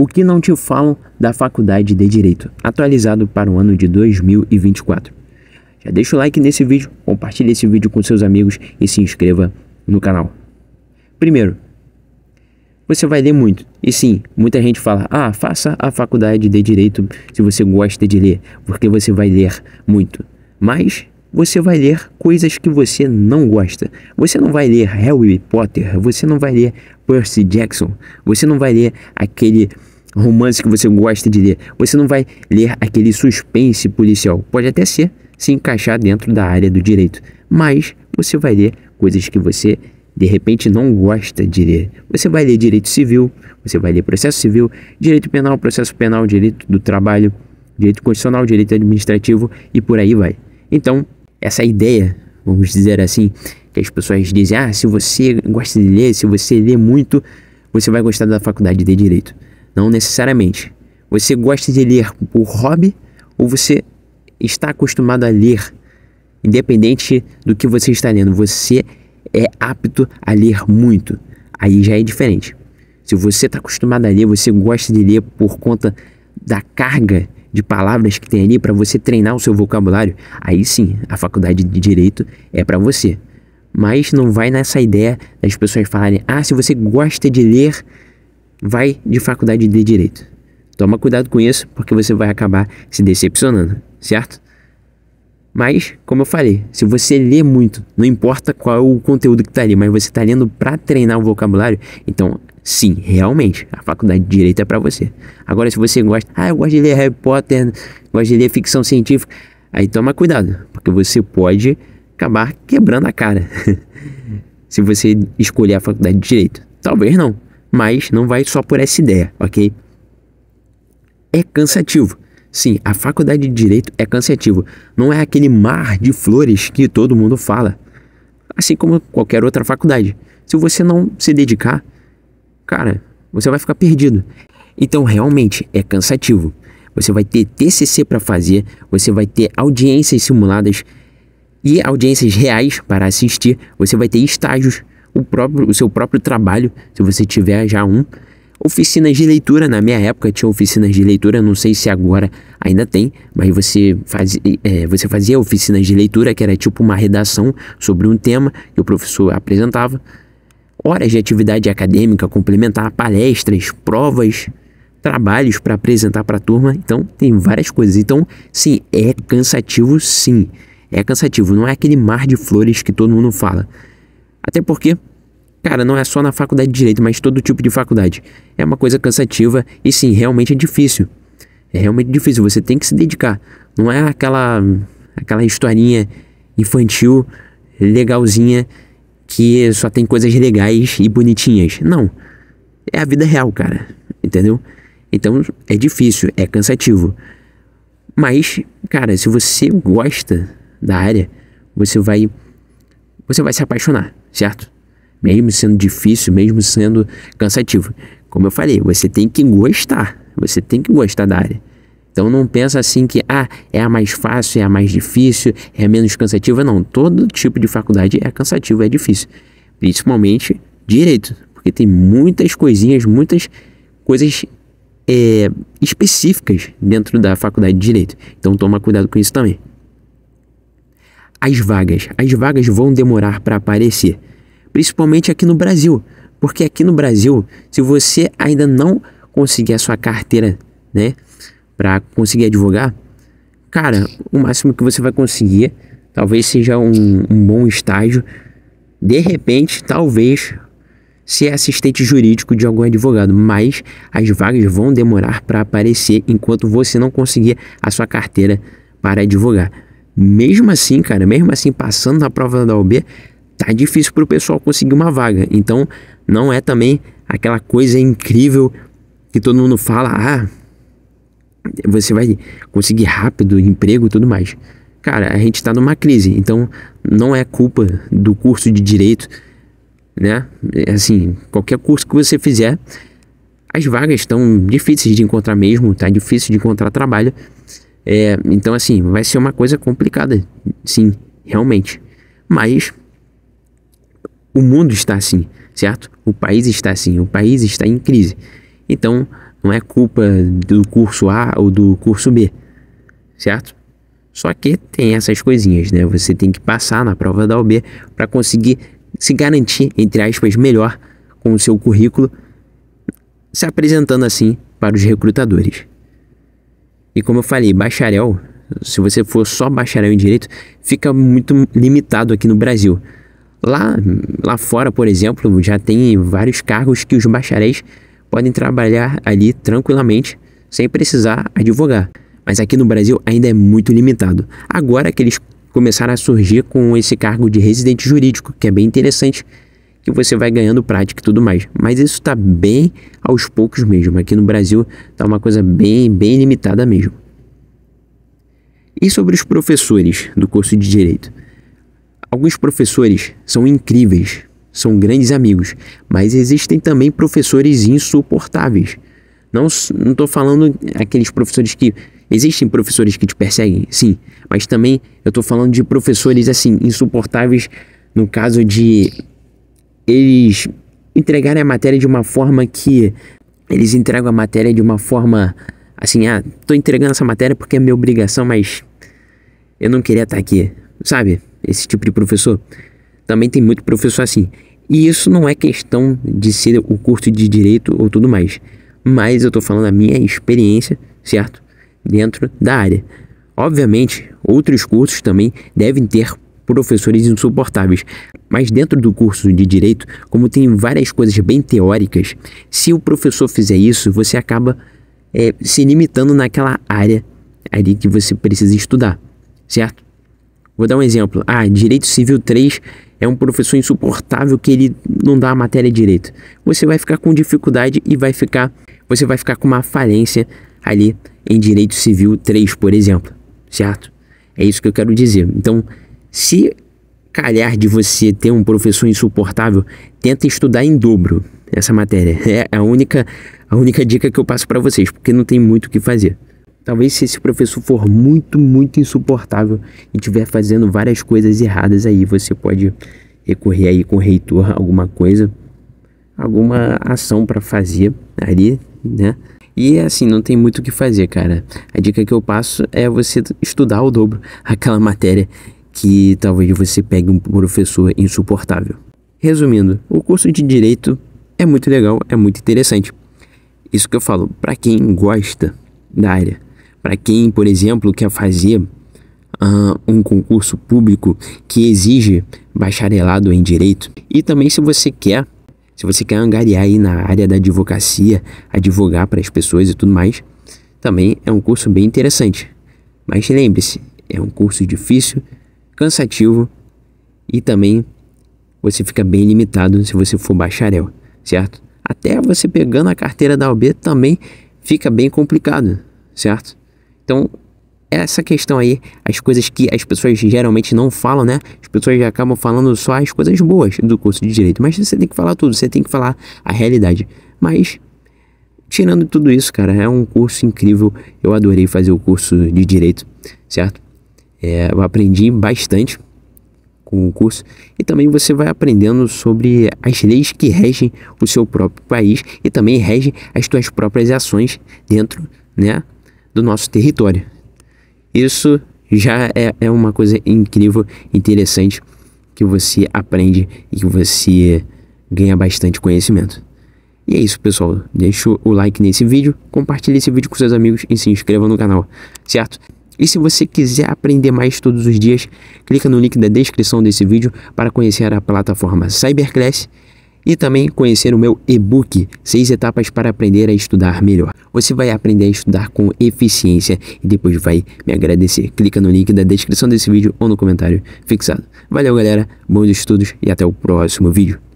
O que não te falam da Faculdade de Direito, atualizado para o ano de 2024. Já deixa o like nesse vídeo, compartilhe esse vídeo com seus amigos e se inscreva no canal. Primeiro, você vai ler muito. E sim, muita gente fala: "Ah, faça a faculdade de direito se você gosta de ler, porque você vai ler muito". Mas você vai ler coisas que você não gosta. Você não vai ler Harry Potter, você não vai ler Percy Jackson, você não vai ler aquele romance que você gosta de ler. Você não vai ler aquele suspense policial. Pode até ser se encaixar dentro da área do direito, mas você vai ler coisas que você de repente não gosta de ler. Você vai ler direito civil, você vai ler processo civil, direito penal, processo penal, direito do trabalho, direito constitucional, direito administrativo e por aí vai. Então, essa ideia, vamos dizer assim, que as pessoas dizem: "Ah, se você gosta de ler, se você lê muito, você vai gostar da faculdade de direito". Não necessariamente. Você gosta de ler por hobby ou você está acostumado a ler? Independente do que você está lendo, você é apto a ler muito. Aí já é diferente. Se você está acostumado a ler, você gosta de ler por conta da carga de palavras que tem ali para você treinar o seu vocabulário, aí sim, a faculdade de direito é para você. Mas não vai nessa ideia das pessoas falarem: "Ah, se você gosta de ler, vai de faculdade de direito. Toma cuidado com isso, porque você vai acabar se decepcionando, certo? Mas, como eu falei, se você lê muito, não importa qual é o conteúdo que está ali, mas você está lendo para treinar o vocabulário, então sim, realmente, a faculdade de direito é para você. Agora, se você gosta, ah, eu gosto de ler Harry Potter, gosto de ler ficção científica, aí toma cuidado, porque você pode acabar quebrando a cara se você escolher a faculdade de direito. Talvez não, mas não vai só por essa ideia, ok? É cansativo. Sim, a faculdade de direito é cansativo. Não é aquele mar de flores que todo mundo fala. Assim como qualquer outra faculdade. Se você não se dedicar, cara, você vai ficar perdido. Então, realmente é cansativo. Você vai ter TCC para fazer, você vai ter audiências simuladas e audiências reais para assistir, você vai ter estágios o, próprio, o seu próprio trabalho, se você tiver já um. Oficinas de leitura, na minha época tinha oficinas de leitura, não sei se agora ainda tem, mas você, faz, é, você fazia oficinas de leitura, que era tipo uma redação sobre um tema que o professor apresentava, horas de atividade acadêmica complementar, palestras, provas, trabalhos para apresentar para a turma, então tem várias coisas. Então, sim, é cansativo, sim. É cansativo, não é aquele mar de flores que todo mundo fala. Até porque, cara, não é só na faculdade de direito, mas todo tipo de faculdade. É uma coisa cansativa e sim, realmente é difícil. É realmente difícil, você tem que se dedicar. Não é aquela aquela historinha infantil legalzinha que só tem coisas legais e bonitinhas. Não. É a vida real, cara. Entendeu? Então é difícil, é cansativo. Mas, cara, se você gosta da área, você vai você vai se apaixonar, certo? Mesmo sendo difícil, mesmo sendo cansativo. Como eu falei, você tem que gostar. Você tem que gostar da área. Então não pensa assim que ah, é a mais fácil, é a mais difícil, é a menos cansativa. Não, todo tipo de faculdade é cansativo, é difícil. Principalmente direito, porque tem muitas coisinhas, muitas coisas é, específicas dentro da faculdade de direito. Então toma cuidado com isso também as vagas. As vagas vão demorar para aparecer, principalmente aqui no Brasil, porque aqui no Brasil, se você ainda não conseguir a sua carteira, né, para conseguir advogar, cara, o máximo que você vai conseguir talvez seja um, um bom estágio. De repente, talvez ser assistente jurídico de algum advogado, mas as vagas vão demorar para aparecer enquanto você não conseguir a sua carteira para advogar. Mesmo assim, cara, mesmo assim, passando na prova da OB, tá difícil pro pessoal conseguir uma vaga. Então, não é também aquela coisa incrível que todo mundo fala, ah, você vai conseguir rápido emprego e tudo mais. Cara, a gente está numa crise, então não é culpa do curso de direito, né? É assim, qualquer curso que você fizer, as vagas estão difíceis de encontrar mesmo, tá difícil de encontrar trabalho. É, então, assim, vai ser uma coisa complicada, sim, realmente. Mas o mundo está assim, certo? O país está assim, o país está em crise. Então, não é culpa do curso A ou do curso B, certo? Só que tem essas coisinhas, né? Você tem que passar na prova da OB para conseguir se garantir, entre aspas, melhor com o seu currículo, se apresentando assim para os recrutadores. E como eu falei, bacharel, se você for só bacharel em direito, fica muito limitado aqui no Brasil. Lá, lá fora, por exemplo, já tem vários cargos que os bacharéis podem trabalhar ali tranquilamente, sem precisar advogar. Mas aqui no Brasil ainda é muito limitado. Agora que eles começaram a surgir com esse cargo de residente jurídico, que é bem interessante e você vai ganhando prática e tudo mais. Mas isso está bem aos poucos mesmo. Aqui no Brasil está uma coisa bem, bem limitada mesmo. E sobre os professores do curso de Direito? Alguns professores são incríveis, são grandes amigos, mas existem também professores insuportáveis. Não estou falando aqueles professores que. Existem professores que te perseguem, sim, mas também eu estou falando de professores assim, insuportáveis no caso de eles entregarem a matéria de uma forma que eles entregam a matéria de uma forma assim, ah, tô entregando essa matéria porque é minha obrigação, mas eu não queria estar aqui, sabe? Esse tipo de professor. Também tem muito professor assim. E isso não é questão de ser o curso de direito ou tudo mais, mas eu tô falando a minha experiência, certo? Dentro da área. Obviamente, outros cursos também devem ter professores insuportáveis. Mas dentro do curso de direito, como tem várias coisas bem teóricas, se o professor fizer isso, você acaba é, se limitando naquela área ali que você precisa estudar, certo? Vou dar um exemplo. Ah, Direito Civil 3 é um professor insuportável que ele não dá a matéria direito. Você vai ficar com dificuldade e vai ficar, você vai ficar com uma falência ali em Direito Civil 3, por exemplo, certo? É isso que eu quero dizer. Então, se calhar de você ter um professor insuportável, tenta estudar em dobro essa matéria. É a única, a única dica que eu passo para vocês, porque não tem muito o que fazer. Talvez se esse professor for muito, muito insuportável e estiver fazendo várias coisas erradas aí, você pode recorrer aí com o reitor alguma coisa, alguma ação para fazer ali, né? E assim, não tem muito o que fazer, cara. A dica que eu passo é você estudar o dobro aquela matéria que talvez você pegue um professor insuportável. Resumindo, o curso de direito é muito legal, é muito interessante. Isso que eu falo, para quem gosta da área, para quem, por exemplo, quer fazer uh, um concurso público que exige bacharelado em direito, e também se você quer, se você quer angariar aí na área da advocacia, advogar para as pessoas e tudo mais, também é um curso bem interessante. Mas lembre-se, é um curso difícil, cansativo e também você fica bem limitado se você for bacharel, certo? Até você pegando a carteira da OB também fica bem complicado, certo? Então, essa questão aí, as coisas que as pessoas geralmente não falam, né? As pessoas já acabam falando só as coisas boas do curso de direito, mas você tem que falar tudo, você tem que falar a realidade. Mas tirando tudo isso, cara, é um curso incrível. Eu adorei fazer o curso de direito, certo? É, eu aprendi bastante com o curso e também você vai aprendendo sobre as leis que regem o seu próprio país e também regem as suas próprias ações dentro né, do nosso território. Isso já é, é uma coisa incrível, interessante que você aprende e que você ganha bastante conhecimento. E é isso, pessoal. Deixa o like nesse vídeo, compartilhe esse vídeo com seus amigos e se inscreva no canal, certo? E se você quiser aprender mais todos os dias, clica no link da descrição desse vídeo para conhecer a plataforma Cyberclass e também conhecer o meu e-book, 6 etapas para aprender a estudar melhor. Você vai aprender a estudar com eficiência e depois vai me agradecer. Clica no link da descrição desse vídeo ou no comentário fixado. Valeu, galera. Bons estudos e até o próximo vídeo.